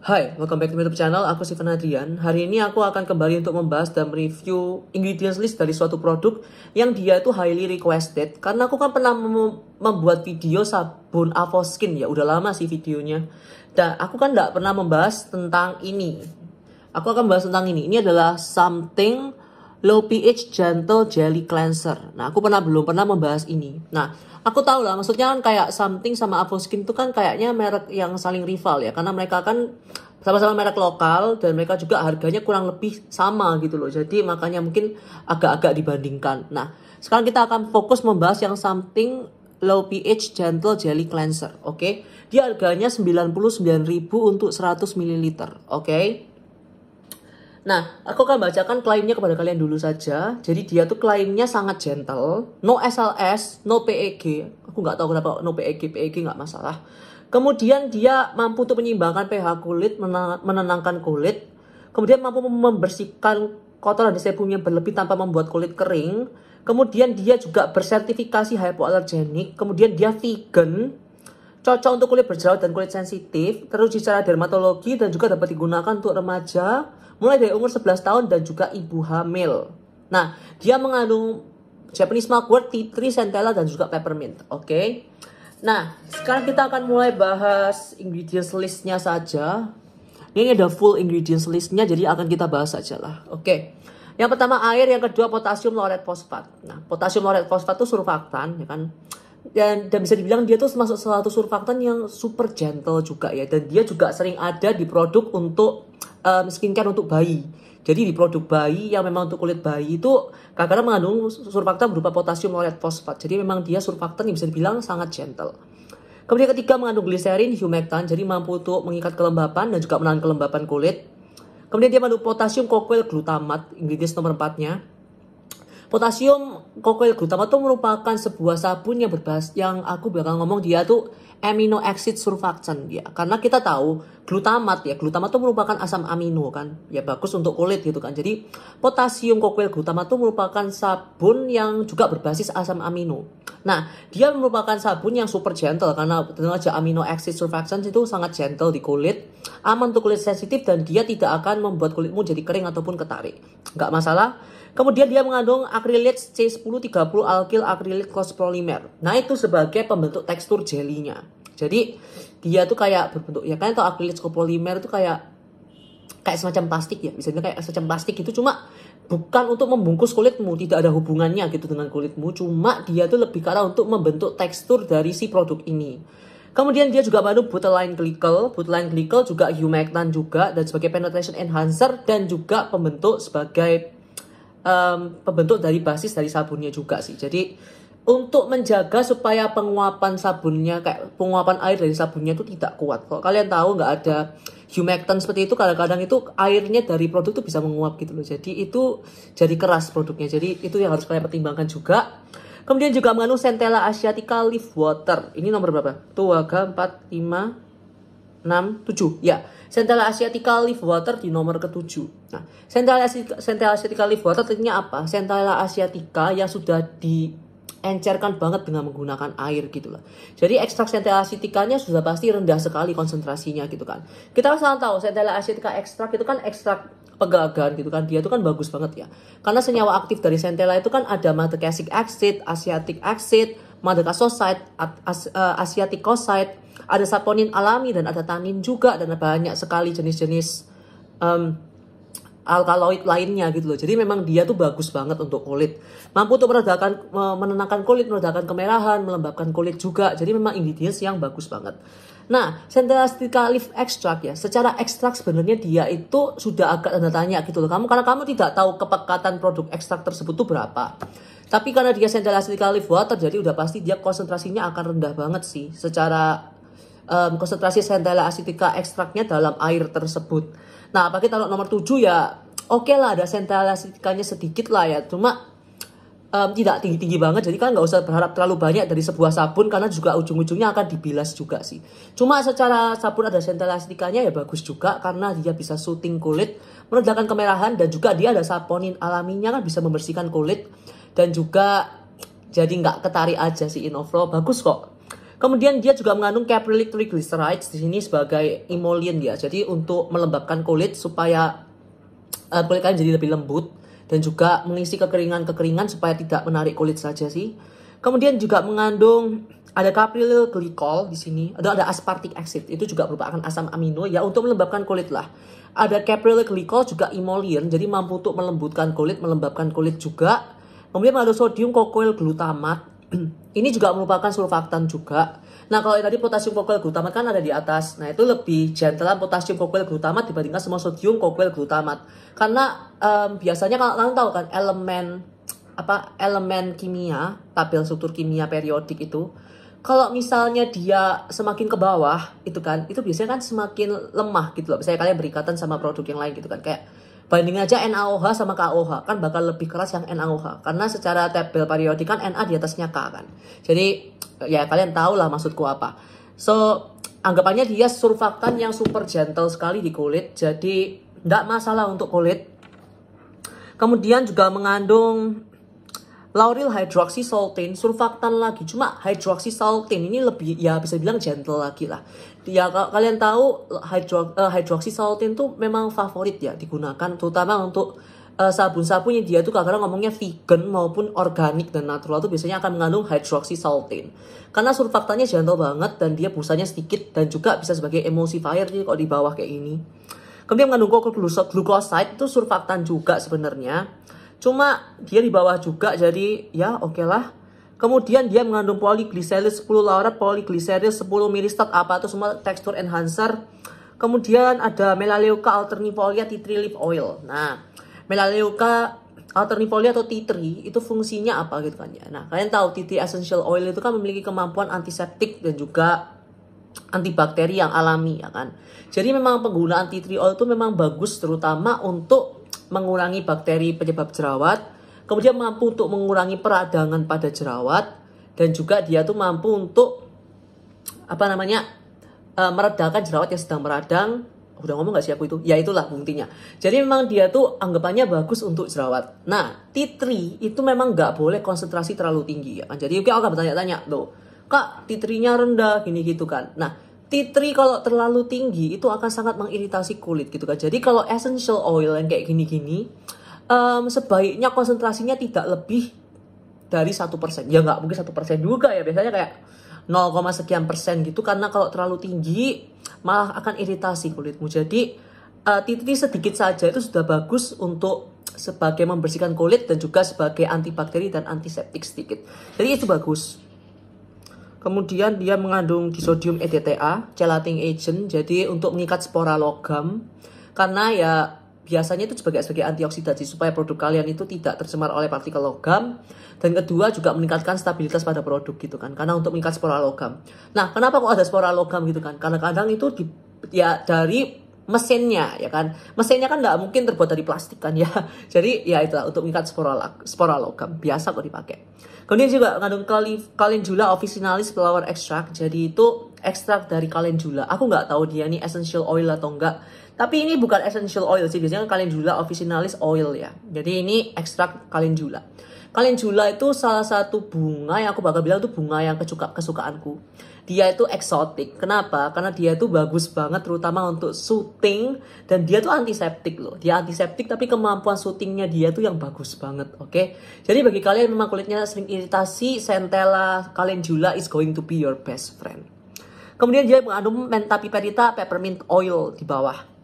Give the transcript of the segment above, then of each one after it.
Hai, welcome back to my YouTube channel, aku Steven Adrian. Hari ini aku akan kembali untuk membahas dan review ingredients list dari suatu produk yang dia itu highly requested. Karena aku kan pernah mem membuat video sabun Avoskin, ya udah lama sih videonya. Dan aku kan nggak pernah membahas tentang ini. Aku akan membahas tentang ini. Ini adalah something low pH gentle jelly cleanser. Nah, aku pernah belum pernah membahas ini. Nah, aku tahu lah maksudnya kan kayak something sama Avoskin itu kan kayaknya merek yang saling rival ya karena mereka kan sama-sama merek lokal dan mereka juga harganya kurang lebih sama gitu loh. Jadi makanya mungkin agak-agak dibandingkan. Nah, sekarang kita akan fokus membahas yang something low pH gentle jelly cleanser, oke? Okay? Dia harganya 99.000 untuk 100 ml, oke? Okay? Nah, aku akan bacakan klaimnya kepada kalian dulu saja. Jadi dia tuh klaimnya sangat gentle, no SLS, no PEG. Aku nggak tahu kenapa no PEG, PEG nggak masalah. Kemudian dia mampu untuk menyimbangkan pH kulit, menenangkan kulit. Kemudian mampu membersihkan kotoran di sebumnya berlebih tanpa membuat kulit kering. Kemudian dia juga bersertifikasi hypoallergenic. Kemudian dia vegan, cocok untuk kulit berjerawat dan kulit sensitif. Terus secara dermatologi dan juga dapat digunakan untuk remaja, mulai dari umur 11 tahun dan juga ibu hamil. Nah, dia mengandung Japanese mugwort, tea tree, centella, dan juga peppermint. Oke. Okay? Nah, sekarang kita akan mulai bahas ingredients listnya saja. Ini ada full ingredients listnya, jadi akan kita bahas saja lah. Oke. Okay. Yang pertama air, yang kedua potasium lauret fosfat. Nah, potasium lauret fosfat itu surfaktan, ya kan? Dan, dan bisa dibilang dia tuh termasuk salah satu surfaktan yang super gentle juga ya. Dan dia juga sering ada di produk untuk um, skincare untuk bayi. Jadi di produk bayi yang memang untuk kulit bayi itu kadang-kadang mengandung surfaktan berupa potasium lauret fosfat. Jadi memang dia surfaktan yang bisa dibilang sangat gentle. Kemudian ketiga mengandung gliserin, humectant, jadi mampu untuk mengikat kelembapan dan juga menahan kelembapan kulit. Kemudian dia mengandung potasium kokoil, glutamat, ingredients nomor empatnya Potasium kokoil glutamat itu merupakan sebuah sabun yang berbahas yang aku bakal ngomong dia tuh amino acid surfactant ya. Karena kita tahu glutamat ya, glutamat itu merupakan asam amino kan. Ya bagus untuk kulit gitu kan. Jadi potasium kokoil glutamat itu merupakan sabun yang juga berbasis asam amino. Nah, dia merupakan sabun yang super gentle karena tenaga amino acid surfactant itu sangat gentle di kulit, aman untuk kulit sensitif dan dia tidak akan membuat kulitmu jadi kering ataupun ketarik. Nggak masalah Kemudian dia mengandung akrilik C1030 alkil cross polymer. Nah itu sebagai pembentuk tekstur jelinya. Jadi dia tuh kayak berbentuk ya kan atau cross polymer itu kayak kayak semacam plastik ya misalnya kayak semacam plastik itu cuma bukan untuk membungkus kulitmu tidak ada hubungannya gitu dengan kulitmu cuma dia tuh lebih karena untuk membentuk tekstur dari si produk ini Kemudian dia juga mengandung butylene glycol, butylene glycol juga humectant juga dan sebagai penetration enhancer dan juga pembentuk sebagai um, pembentuk dari basis dari sabunnya juga sih. Jadi untuk menjaga supaya penguapan sabunnya kayak penguapan air dari sabunnya itu tidak kuat. Kalau kalian tahu nggak ada humectant seperti itu kadang-kadang itu airnya dari produk itu bisa menguap gitu loh. Jadi itu jadi keras produknya. Jadi itu yang harus kalian pertimbangkan juga. Kemudian juga mengandung Centella asiatica leaf water. Ini nomor berapa? Tuaga 4 5 6 7. Ya. Sentral asiatica leaf water di nomor ketujuh. Nah, Asi- Central asiatica leaf water artinya apa? Sentral asiatica yang sudah di encerkan banget dengan menggunakan air gitu lah. Jadi ekstrak centella Asiaticanya sudah pasti rendah sekali konsentrasinya gitu kan. Kita asal tahu centella asiatica ekstrak itu kan ekstrak pegagan gitu kan. Dia itu kan bagus banget ya. Karena senyawa aktif dari centella itu kan ada matekasic acid, asiatic acid, Madagasocyte, eh, Asiaticoside, ada saponin alami dan ada tanin juga dan banyak sekali jenis-jenis um, alkaloid lainnya gitu loh. Jadi memang dia tuh bagus banget untuk kulit. Mampu untuk meredakan menenangkan kulit, meredakan kemerahan, melembabkan kulit juga. Jadi memang ingredients yang bagus banget. Nah, Centralistica Leaf Extract ya, secara ekstrak sebenarnya dia itu sudah agak tanda tanya gitu loh. Kamu karena kamu tidak tahu kepekatan produk ekstrak tersebut itu berapa. Tapi karena dia Centralistica Leaf Water, jadi udah pasti dia konsentrasinya akan rendah banget sih secara um, konsentrasi Centella acetica ekstraknya dalam air tersebut. Nah, pakai taruh nomor 7 ya oke okay lah ada Centella nya sedikit lah ya, cuma um, tidak tinggi-tinggi banget jadi kan nggak usah berharap terlalu banyak dari sebuah sabun karena juga ujung-ujungnya akan dibilas juga sih cuma secara sabun ada sentelastikanya ya bagus juga karena dia bisa syuting kulit meredakan kemerahan dan juga dia ada saponin alaminya kan bisa membersihkan kulit dan juga jadi nggak ketarik aja sih Inoflow bagus kok Kemudian dia juga mengandung caprylic triglycerides di sini sebagai emollient ya. Jadi untuk melembabkan kulit supaya uh, kulit kalian jadi lebih lembut dan juga mengisi kekeringan-kekeringan supaya tidak menarik kulit saja sih. Kemudian juga mengandung ada kapril glycol di sini, ada ada aspartic acid itu juga merupakan asam amino ya untuk melembabkan kulit lah. Ada kapril glycol juga emolien jadi mampu untuk melembutkan kulit, melembabkan kulit juga. Kemudian ada sodium kokoil glutamat ini juga merupakan sulfaktan juga. Nah, kalau yang tadi potasium kokoel glutamat kan ada di atas. Nah, itu lebih gentelan potasium kokoel glutamat dibandingkan semua sodium kokoel glutamat. Karena um, biasanya kalau kalian tahu kan elemen apa elemen kimia, tabel struktur kimia periodik itu kalau misalnya dia semakin ke bawah itu kan itu biasanya kan semakin lemah gitu loh misalnya kalian berikatan sama produk yang lain gitu kan kayak Banding aja NaOH sama KOH, kan bakal lebih keras yang NaOH. Karena secara tabel periodik kan Na di atasnya K kan. Jadi ya kalian tahu lah maksudku apa. So, anggapannya dia surfaktan yang super gentle sekali di kulit. Jadi, nggak masalah untuk kulit. Kemudian juga mengandung laurel hydroxysaltin, surfaktan lagi. Cuma Hydroxy hydroxysaltin ini lebih ya bisa bilang gentle lagi lah. Ya kalian tahu hydro, uh, eh, hydroxysaltin tuh memang favorit ya digunakan terutama untuk uh, sabun-sabunnya dia tuh kadang-kadang ngomongnya vegan maupun organik dan natural tuh biasanya akan mengandung Hydroxy hydroxysaltin. Karena surfaktannya gentle banget dan dia busanya sedikit dan juga bisa sebagai emulsifier jadi kalau di bawah kayak ini. Kemudian mengandung Glucoside itu surfaktan juga sebenarnya Cuma dia di bawah juga jadi ya oke okay lah. Kemudian dia mengandung polyglicerid 10 laurat, polyglicerid 10 miristat apa itu semua tekstur enhancer. Kemudian ada melaleuca alternifolia tea tree leaf oil. Nah, melaleuca alternifolia atau tea tree itu fungsinya apa gitu kan ya. Nah, kalian tahu tea tree essential oil itu kan memiliki kemampuan antiseptik dan juga antibakteri yang alami ya kan. Jadi memang penggunaan tea tree oil itu memang bagus terutama untuk mengurangi bakteri penyebab jerawat, kemudian mampu untuk mengurangi peradangan pada jerawat, dan juga dia tuh mampu untuk apa namanya e, meredakan jerawat yang sedang meradang. Udah ngomong gak sih aku itu? Ya itulah buktinya. Jadi memang dia tuh anggapannya bagus untuk jerawat. Nah, T3 itu memang nggak boleh konsentrasi terlalu tinggi ya kan. Jadi oke, okay, aku bertanya-tanya tuh. Kak, T3-nya rendah gini gitu kan. Nah, T3 kalau terlalu tinggi itu akan sangat mengiritasi kulit gitu kan. Jadi kalau essential oil yang kayak gini-gini um, sebaiknya konsentrasinya tidak lebih dari satu persen. Ya nggak mungkin satu persen juga ya biasanya kayak 0, sekian persen gitu karena kalau terlalu tinggi malah akan iritasi kulitmu. Jadi uh, eh, T3 sedikit saja itu sudah bagus untuk sebagai membersihkan kulit dan juga sebagai antibakteri dan antiseptik sedikit. Jadi itu bagus. Kemudian dia mengandung disodium EDTA, gelatin agent, jadi untuk mengikat spora logam. Karena ya biasanya itu sebagai sebagai antioksidasi supaya produk kalian itu tidak tercemar oleh partikel logam. Dan kedua juga meningkatkan stabilitas pada produk gitu kan, karena untuk mengikat spora logam. Nah, kenapa kok ada spora logam gitu kan? Karena kadang itu di, ya dari mesinnya ya kan mesinnya kan nggak mungkin terbuat dari plastik kan ya jadi ya itulah untuk mengikat spora sporalogam biasa kok dipakai kemudian juga kalian jula officinalis flower extract jadi itu ekstrak dari kalian jula aku nggak tahu dia ini essential oil atau enggak tapi ini bukan essential oil sih biasanya kalian jula officinalis oil ya jadi ini ekstrak jula Calendula itu salah satu bunga yang aku bakal bilang itu bunga yang kesuka kesukaanku. Dia itu eksotik. Kenapa? Karena dia itu bagus banget terutama untuk syuting dan dia tuh antiseptik loh. Dia antiseptik tapi kemampuan syutingnya dia tuh yang bagus banget, oke? Okay? Jadi bagi kalian yang memang kulitnya sering iritasi, Centella calendula is going to be your best friend. Kemudian dia mengandung mentapiperita peppermint oil di bawah.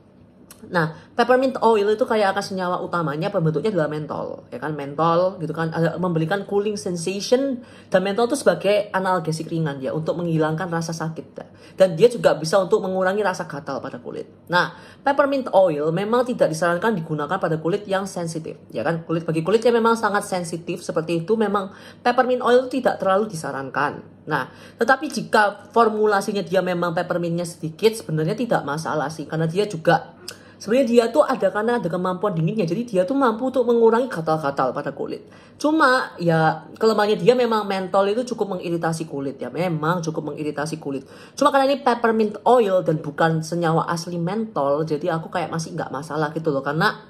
Nah, peppermint oil itu kayak akan senyawa utamanya pembentuknya adalah mentol, ya kan? Mentol gitu kan ada memberikan cooling sensation dan mentol itu sebagai analgesik ringan ya untuk menghilangkan rasa sakit. Ya. Dan dia juga bisa untuk mengurangi rasa gatal pada kulit. Nah, peppermint oil memang tidak disarankan digunakan pada kulit yang sensitif, ya kan? Kulit bagi kulit yang memang sangat sensitif seperti itu memang peppermint oil tidak terlalu disarankan. Nah, tetapi jika formulasinya dia memang peppermintnya sedikit, sebenarnya tidak masalah sih, karena dia juga Sebenarnya dia tuh ada karena ada kemampuan dinginnya, jadi dia tuh mampu untuk mengurangi gatal-gatal pada kulit. Cuma ya kelemahannya dia memang mentol itu cukup mengiritasi kulit ya, memang cukup mengiritasi kulit. Cuma karena ini peppermint oil dan bukan senyawa asli mentol, jadi aku kayak masih nggak masalah gitu loh, karena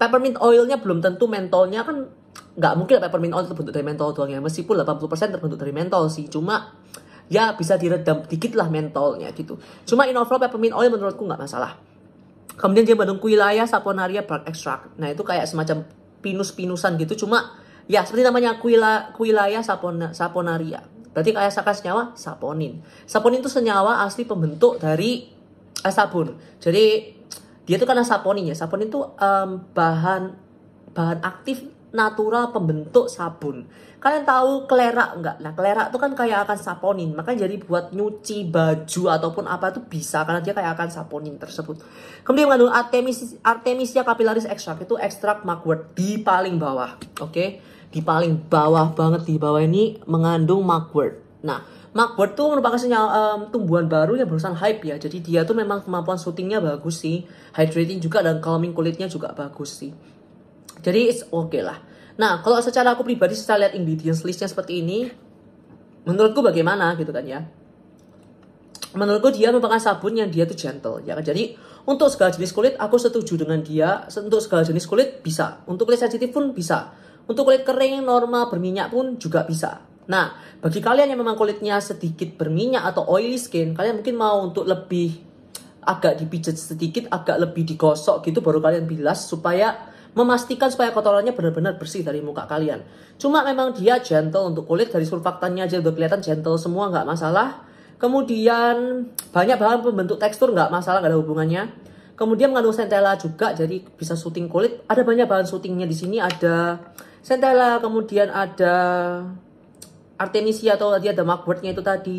peppermint oilnya belum tentu mentolnya kan nggak mungkin peppermint oil terbentuk dari mentol doang ya, meskipun 80% terbentuk dari mentol sih, cuma ya bisa diredam dikit lah mentolnya gitu. Cuma overall peppermint oil menurutku nggak masalah. Kemudian dia wilayah Saponaria bark extract. Nah, itu kayak semacam pinus-pinusan gitu cuma ya seperti namanya kuila, kuilaya sapona, saponaria. Berarti kayak saka senyawa saponin. Saponin itu senyawa asli pembentuk dari eh, sabun. Jadi dia itu karena saponin ya. Saponin itu um, bahan bahan aktif natural pembentuk sabun. Kalian tahu kelerak enggak? Nah, kelerak itu kan kayak akan saponin. maka jadi buat nyuci baju ataupun apa itu bisa karena dia kayak akan saponin tersebut. Kemudian mengandung Artemis, Artemisia capillaris extract itu ekstrak mugwort di paling bawah. Oke, okay? di paling bawah banget di bawah ini mengandung mugwort. Nah, mugwort tuh merupakan senyal um, tumbuhan baru yang barusan hype ya. Jadi dia tuh memang kemampuan syutingnya bagus sih. Hydrating juga dan calming kulitnya juga bagus sih. Jadi it's okay lah. Nah, kalau secara aku pribadi secara lihat ingredients listnya seperti ini, menurutku bagaimana gitu kan ya? Menurutku dia merupakan sabun yang dia tuh gentle ya kan. Jadi untuk segala jenis kulit aku setuju dengan dia. Untuk segala jenis kulit bisa. Untuk kulit sensitif pun bisa. Untuk kulit kering normal berminyak pun juga bisa. Nah, bagi kalian yang memang kulitnya sedikit berminyak atau oily skin, kalian mungkin mau untuk lebih agak dipijat sedikit, agak lebih digosok gitu baru kalian bilas supaya memastikan supaya kotorannya benar-benar bersih dari muka kalian. Cuma memang dia gentle untuk kulit dari surfaktannya aja udah kelihatan gentle semua nggak masalah. Kemudian banyak bahan pembentuk tekstur nggak masalah nggak ada hubungannya. Kemudian mengandung centella juga jadi bisa syuting kulit. Ada banyak bahan syutingnya di sini ada centella, kemudian ada artemisia atau tadi ada mugwortnya itu tadi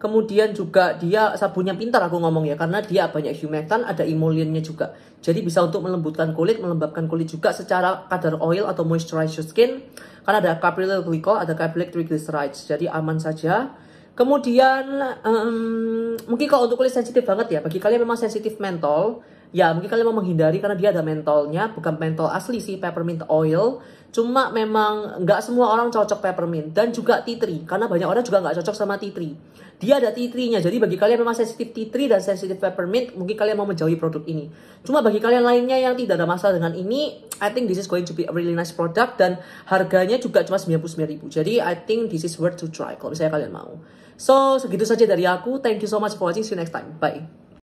kemudian juga dia sabunnya pintar aku ngomong ya karena dia banyak humectant ada emoliennya juga jadi bisa untuk melembutkan kulit melembabkan kulit juga secara kadar oil atau moisturizer skin karena ada capillary glycol ada capillary triglycerides jadi aman saja kemudian um, mungkin kalau untuk kulit sensitif banget ya bagi kalian memang sensitif mentol ya mungkin kalian mau menghindari karena dia ada mentolnya bukan mentol asli sih peppermint oil Cuma memang nggak semua orang cocok peppermint dan juga tea tree karena banyak orang juga nggak cocok sama tea tree. Dia ada tea tree-nya. Jadi bagi kalian memang sensitif tea tree dan sensitif peppermint, mungkin kalian mau menjauhi produk ini. Cuma bagi kalian lainnya yang tidak ada masalah dengan ini, I think this is going to be a really nice product dan harganya juga cuma 99.000. Jadi I think this is worth to try kalau misalnya kalian mau. So, segitu saja dari aku. Thank you so much for watching. See you next time. Bye.